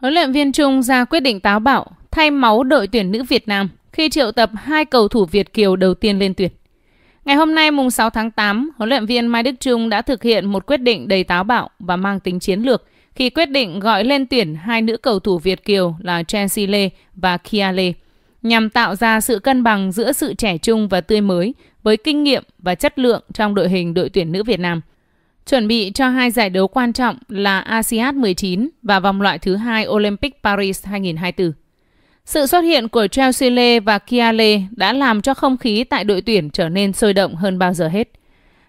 Huấn luyện viên Trung ra quyết định táo bạo thay máu đội tuyển nữ Việt Nam khi triệu tập hai cầu thủ Việt Kiều đầu tiên lên tuyển. Ngày hôm nay mùng 6 tháng 8, huấn luyện viên Mai Đức Trung đã thực hiện một quyết định đầy táo bạo và mang tính chiến lược khi quyết định gọi lên tuyển hai nữ cầu thủ Việt Kiều là Chelsea Lê và Kia Lê nhằm tạo ra sự cân bằng giữa sự trẻ trung và tươi mới với kinh nghiệm và chất lượng trong đội hình đội tuyển nữ Việt Nam – chuẩn bị cho hai giải đấu quan trọng là ASEAN 19 và vòng loại thứ hai Olympic Paris 2024. Sự xuất hiện của Chelsea Lê và Kiale đã làm cho không khí tại đội tuyển trở nên sôi động hơn bao giờ hết.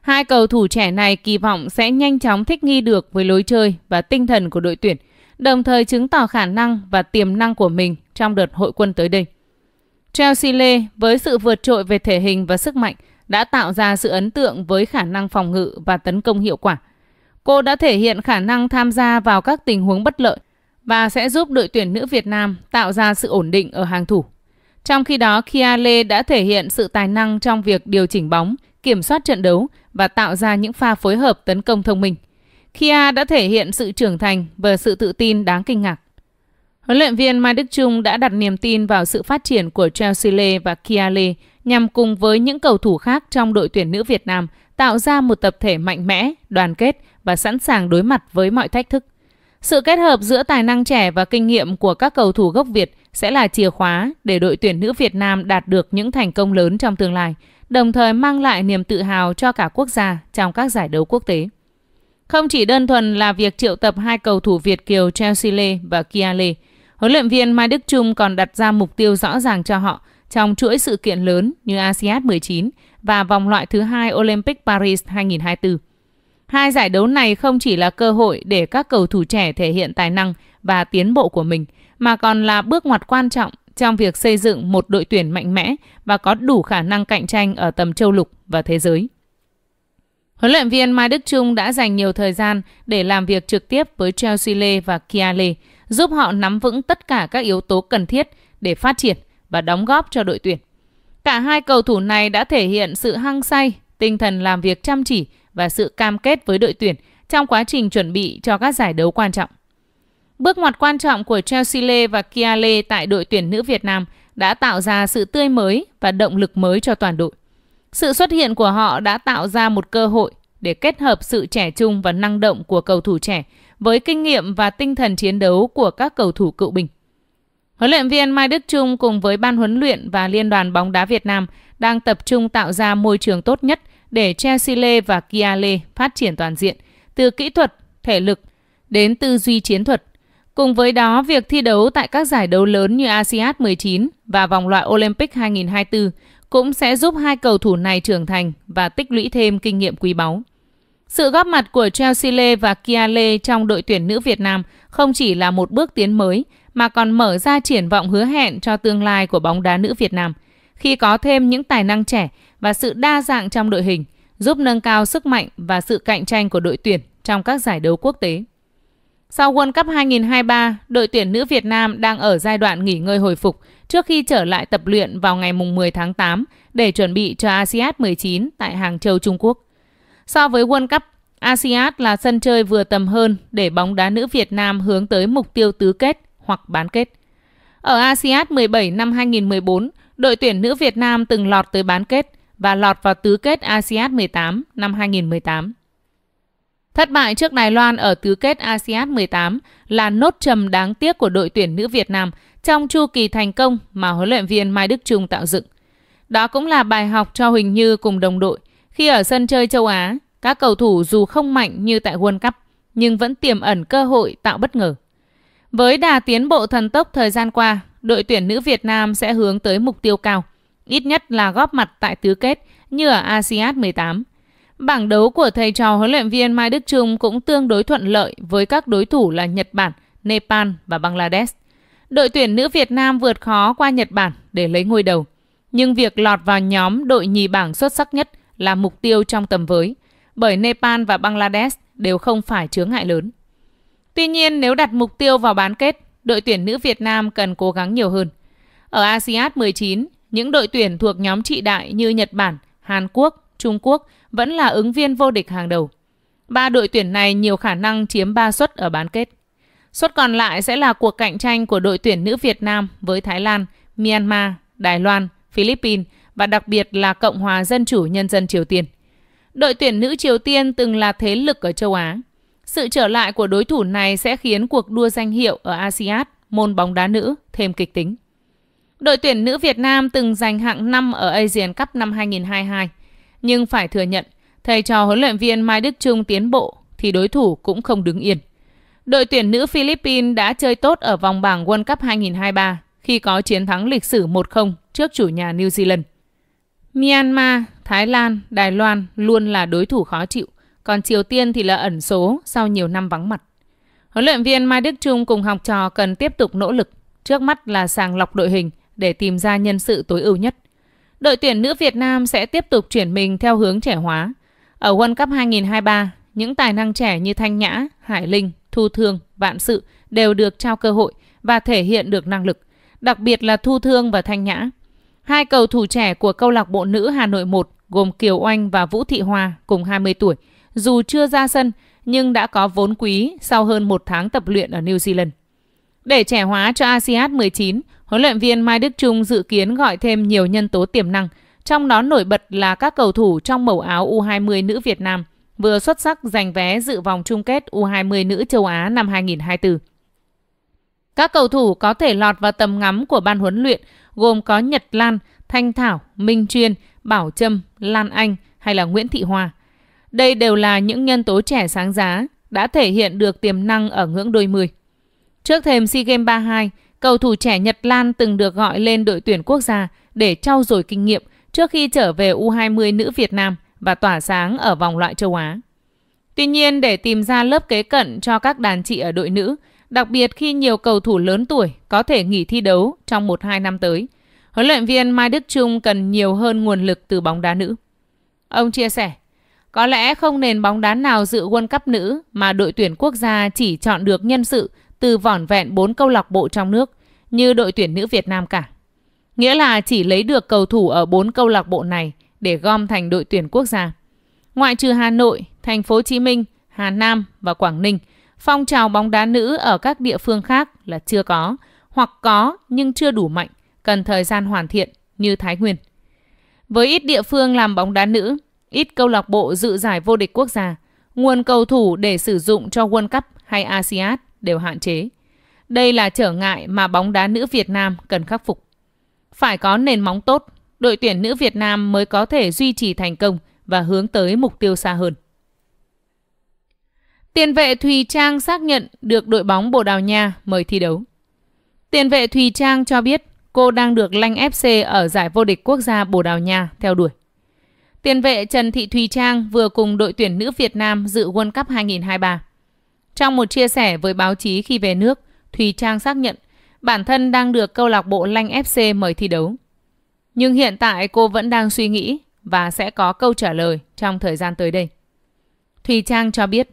Hai cầu thủ trẻ này kỳ vọng sẽ nhanh chóng thích nghi được với lối chơi và tinh thần của đội tuyển, đồng thời chứng tỏ khả năng và tiềm năng của mình trong đợt hội quân tới đây. Chelsea Lê với sự vượt trội về thể hình và sức mạnh đã tạo ra sự ấn tượng với khả năng phòng ngự và tấn công hiệu quả. Cô đã thể hiện khả năng tham gia vào các tình huống bất lợi và sẽ giúp đội tuyển nữ Việt Nam tạo ra sự ổn định ở hàng thủ. Trong khi đó, Kia Lê đã thể hiện sự tài năng trong việc điều chỉnh bóng, kiểm soát trận đấu và tạo ra những pha phối hợp tấn công thông minh. Kia đã thể hiện sự trưởng thành và sự tự tin đáng kinh ngạc. Huấn luyện viên Mai Đức Trung đã đặt niềm tin vào sự phát triển của Chelsea và Kiale nhằm cùng với những cầu thủ khác trong đội tuyển nữ Việt Nam tạo ra một tập thể mạnh mẽ, đoàn kết và sẵn sàng đối mặt với mọi thách thức. Sự kết hợp giữa tài năng trẻ và kinh nghiệm của các cầu thủ gốc Việt sẽ là chìa khóa để đội tuyển nữ Việt Nam đạt được những thành công lớn trong tương lai, đồng thời mang lại niềm tự hào cho cả quốc gia trong các giải đấu quốc tế. Không chỉ đơn thuần là việc triệu tập hai cầu thủ Việt kiều Chelsea và Kiale, Huấn luyện viên Mai Đức Trung còn đặt ra mục tiêu rõ ràng cho họ trong chuỗi sự kiện lớn như ASEAN 19 và vòng loại thứ hai Olympic Paris 2024. Hai giải đấu này không chỉ là cơ hội để các cầu thủ trẻ thể hiện tài năng và tiến bộ của mình, mà còn là bước ngoặt quan trọng trong việc xây dựng một đội tuyển mạnh mẽ và có đủ khả năng cạnh tranh ở tầm châu lục và thế giới. Huấn luyện viên Mai Đức Trung đã dành nhiều thời gian để làm việc trực tiếp với Chelsea Lê và Kiale giúp họ nắm vững tất cả các yếu tố cần thiết để phát triển và đóng góp cho đội tuyển. Cả hai cầu thủ này đã thể hiện sự hăng say, tinh thần làm việc chăm chỉ và sự cam kết với đội tuyển trong quá trình chuẩn bị cho các giải đấu quan trọng. Bước ngoặt quan trọng của Chelsea và Kiale tại đội tuyển nữ Việt Nam đã tạo ra sự tươi mới và động lực mới cho toàn đội. Sự xuất hiện của họ đã tạo ra một cơ hội để kết hợp sự trẻ trung và năng động của cầu thủ trẻ với kinh nghiệm và tinh thần chiến đấu của các cầu thủ cựu bình. Huấn luyện viên Mai Đức Trung cùng với ban huấn luyện và Liên đoàn bóng đá Việt Nam đang tập trung tạo ra môi trường tốt nhất để Chelsea và Kiale phát triển toàn diện, từ kỹ thuật, thể lực đến tư duy chiến thuật. Cùng với đó, việc thi đấu tại các giải đấu lớn như ASEAN 19 và vòng loại Olympic 2024 cũng sẽ giúp hai cầu thủ này trưởng thành và tích lũy thêm kinh nghiệm quý báu. Sự góp mặt của Chelsea và Kiale trong đội tuyển nữ Việt Nam không chỉ là một bước tiến mới mà còn mở ra triển vọng hứa hẹn cho tương lai của bóng đá nữ Việt Nam khi có thêm những tài năng trẻ và sự đa dạng trong đội hình, giúp nâng cao sức mạnh và sự cạnh tranh của đội tuyển trong các giải đấu quốc tế. Sau World Cup 2023, đội tuyển nữ Việt Nam đang ở giai đoạn nghỉ ngơi hồi phục trước khi trở lại tập luyện vào ngày 10 tháng 8 để chuẩn bị cho ASEAN 19 tại Hàng Châu, Trung Quốc. So với World Cup, ASEAN là sân chơi vừa tầm hơn để bóng đá nữ Việt Nam hướng tới mục tiêu tứ kết hoặc bán kết. Ở ASEAN 17 năm 2014, đội tuyển nữ Việt Nam từng lọt tới bán kết và lọt vào tứ kết ASEAN 18 năm 2018. Thất bại trước Đài Loan ở tứ kết ASEAN 18 là nốt trầm đáng tiếc của đội tuyển nữ Việt Nam trong chu kỳ thành công mà huấn luyện viên Mai Đức Trung tạo dựng. Đó cũng là bài học cho Huỳnh Như cùng đồng đội khi ở sân chơi châu Á, các cầu thủ dù không mạnh như tại World Cup nhưng vẫn tiềm ẩn cơ hội tạo bất ngờ. Với đà tiến bộ thần tốc thời gian qua, đội tuyển nữ Việt Nam sẽ hướng tới mục tiêu cao, ít nhất là góp mặt tại tứ kết như ở ASEAN 18. Bảng đấu của thầy trò huấn luyện viên Mai Đức Trung cũng tương đối thuận lợi với các đối thủ là Nhật Bản, Nepal và Bangladesh. Đội tuyển nữ Việt Nam vượt khó qua Nhật Bản để lấy ngôi đầu. Nhưng việc lọt vào nhóm đội nhì bảng xuất sắc nhất là mục tiêu trong tầm với, bởi Nepal và Bangladesh đều không phải chướng ngại lớn. Tuy nhiên, nếu đặt mục tiêu vào bán kết, đội tuyển nữ Việt Nam cần cố gắng nhiều hơn. Ở ASEAN 19, những đội tuyển thuộc nhóm trị đại như Nhật Bản, Hàn Quốc, Trung Quốc vẫn là ứng viên vô địch hàng đầu. Ba đội tuyển này nhiều khả năng chiếm 3 suất ở bán kết. Suất còn lại sẽ là cuộc cạnh tranh của đội tuyển nữ Việt Nam với Thái Lan, Myanmar, Đài Loan, Philippines và đặc biệt là Cộng hòa Dân chủ Nhân dân Triều Tiên. Đội tuyển nữ Triều Tiên từng là thế lực ở châu Á. Sự trở lại của đối thủ này sẽ khiến cuộc đua danh hiệu ở ASEAN, môn bóng đá nữ, thêm kịch tính. Đội tuyển nữ Việt Nam từng giành hạng 5 ở Asian Cup năm 2022 nhưng phải thừa nhận, thầy trò huấn luyện viên Mai Đức Trung tiến bộ thì đối thủ cũng không đứng yên. Đội tuyển nữ Philippines đã chơi tốt ở vòng bảng World Cup 2023 khi có chiến thắng lịch sử 1-0 trước chủ nhà New Zealand. Myanmar, Thái Lan, Đài Loan luôn là đối thủ khó chịu, còn Triều Tiên thì là ẩn số sau nhiều năm vắng mặt. Huấn luyện viên Mai Đức Trung cùng học trò cần tiếp tục nỗ lực, trước mắt là sàng lọc đội hình để tìm ra nhân sự tối ưu nhất – đội tuyển nữ Việt Nam sẽ tiếp tục chuyển mình theo hướng trẻ hóa. Ở World Cup 2023, những tài năng trẻ như Thanh Nhã, Hải Linh, Thu Thương, Vạn Sự đều được trao cơ hội và thể hiện được năng lực, đặc biệt là Thu Thương và Thanh Nhã. Hai cầu thủ trẻ của câu lạc bộ nữ Hà Nội 1 gồm Kiều Oanh và Vũ Thị Hoa cùng 20 tuổi, dù chưa ra sân nhưng đã có vốn quý sau hơn một tháng tập luyện ở New Zealand. Để trẻ hóa cho ASEAN 19, Huấn luyện viên Mai Đức Trung dự kiến gọi thêm nhiều nhân tố tiềm năng, trong đó nổi bật là các cầu thủ trong màu áo U20 nữ Việt Nam vừa xuất sắc giành vé dự vòng chung kết U20 nữ châu Á năm 2024. Các cầu thủ có thể lọt vào tầm ngắm của ban huấn luyện gồm có Nhật Lan, Thanh Thảo, Minh Chuyên, Bảo Trâm, Lan Anh hay là Nguyễn Thị Hoa. Đây đều là những nhân tố trẻ sáng giá đã thể hiện được tiềm năng ở ngưỡng đôi mươi. Trước thềm SEA Games 32, Cầu thủ trẻ Nhật Lan từng được gọi lên đội tuyển quốc gia để trau dồi kinh nghiệm trước khi trở về U20 nữ Việt Nam và tỏa sáng ở vòng loại châu Á. Tuy nhiên, để tìm ra lớp kế cận cho các đàn chị ở đội nữ, đặc biệt khi nhiều cầu thủ lớn tuổi có thể nghỉ thi đấu trong 1-2 năm tới, huấn luyện viên Mai Đức Trung cần nhiều hơn nguồn lực từ bóng đá nữ. Ông chia sẻ, có lẽ không nền bóng đá nào dự World Cup nữ mà đội tuyển quốc gia chỉ chọn được nhân sự từ vỏn vẹn 4 câu lạc bộ trong nước như đội tuyển nữ Việt Nam cả. Nghĩa là chỉ lấy được cầu thủ ở 4 câu lạc bộ này để gom thành đội tuyển quốc gia. Ngoại trừ Hà Nội, thành phố Hồ Chí Minh, Hà Nam và Quảng Ninh, phong trào bóng đá nữ ở các địa phương khác là chưa có, hoặc có nhưng chưa đủ mạnh, cần thời gian hoàn thiện như Thái Nguyên. Với ít địa phương làm bóng đá nữ, ít câu lạc bộ dự giải vô địch quốc gia, nguồn cầu thủ để sử dụng cho World Cup hay ASEAN đều hạn chế. Đây là trở ngại mà bóng đá nữ Việt Nam cần khắc phục. Phải có nền móng tốt, đội tuyển nữ Việt Nam mới có thể duy trì thành công và hướng tới mục tiêu xa hơn. Tiền vệ Thùy Trang xác nhận được đội bóng Bồ Đào Nha mời thi đấu. Tiền vệ Thùy Trang cho biết cô đang được Lanh FC ở giải vô địch quốc gia Bồ Đào Nha theo đuổi. Tiền vệ Trần Thị Thùy Trang vừa cùng đội tuyển nữ Việt Nam dự World Cup 2023. Trong một chia sẻ với báo chí khi về nước, Thùy Trang xác nhận bản thân đang được câu lạc bộ Lanh FC mời thi đấu. Nhưng hiện tại cô vẫn đang suy nghĩ và sẽ có câu trả lời trong thời gian tới đây. Thùy Trang cho biết,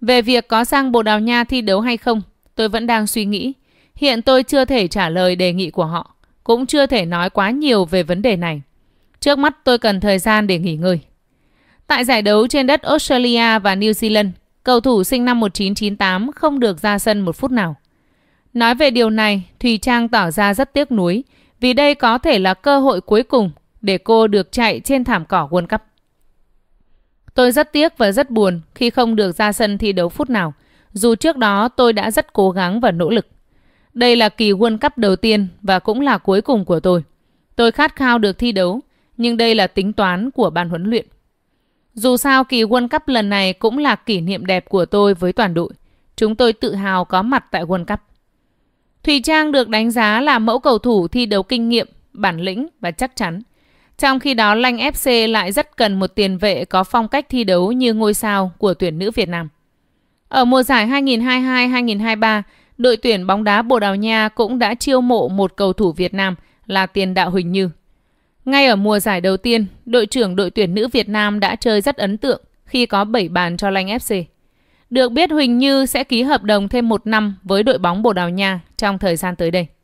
về việc có sang Bồ Đào Nha thi đấu hay không, tôi vẫn đang suy nghĩ. Hiện tôi chưa thể trả lời đề nghị của họ, cũng chưa thể nói quá nhiều về vấn đề này. Trước mắt tôi cần thời gian để nghỉ ngơi. Tại giải đấu trên đất Australia và New Zealand, Cầu thủ sinh năm 1998 không được ra sân một phút nào. Nói về điều này, Thùy Trang tỏ ra rất tiếc nuối vì đây có thể là cơ hội cuối cùng để cô được chạy trên thảm cỏ World Cup. Tôi rất tiếc và rất buồn khi không được ra sân thi đấu phút nào, dù trước đó tôi đã rất cố gắng và nỗ lực. Đây là kỳ World Cup đầu tiên và cũng là cuối cùng của tôi. Tôi khát khao được thi đấu, nhưng đây là tính toán của ban huấn luyện. Dù sao kỳ World Cup lần này cũng là kỷ niệm đẹp của tôi với toàn đội. Chúng tôi tự hào có mặt tại World Cup. Thùy Trang được đánh giá là mẫu cầu thủ thi đấu kinh nghiệm, bản lĩnh và chắc chắn. Trong khi đó Lanh FC lại rất cần một tiền vệ có phong cách thi đấu như ngôi sao của tuyển nữ Việt Nam. Ở mùa giải 2022-2023, đội tuyển bóng đá Bồ Đào Nha cũng đã chiêu mộ một cầu thủ Việt Nam là tiền đạo Huỳnh Như. Ngay ở mùa giải đầu tiên, đội trưởng đội tuyển nữ Việt Nam đã chơi rất ấn tượng khi có 7 bàn cho Lanh FC. Được biết Huỳnh Như sẽ ký hợp đồng thêm một năm với đội bóng Bồ Đào Nha trong thời gian tới đây.